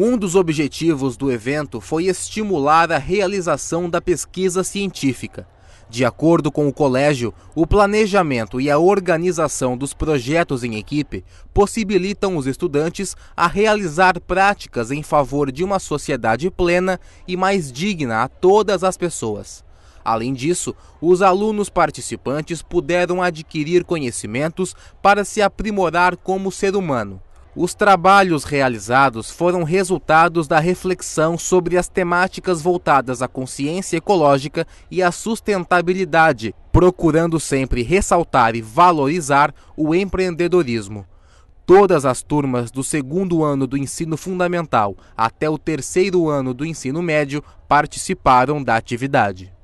Um dos objetivos do evento foi estimular a realização da pesquisa científica. De acordo com o colégio, o planejamento e a organização dos projetos em equipe possibilitam os estudantes a realizar práticas em favor de uma sociedade plena e mais digna a todas as pessoas. Além disso, os alunos participantes puderam adquirir conhecimentos para se aprimorar como ser humano os trabalhos realizados foram resultados da reflexão sobre as temáticas voltadas à consciência ecológica e à sustentabilidade, procurando sempre ressaltar e valorizar o empreendedorismo. Todas as turmas do segundo ano do ensino fundamental até o terceiro ano do ensino médio participaram da atividade.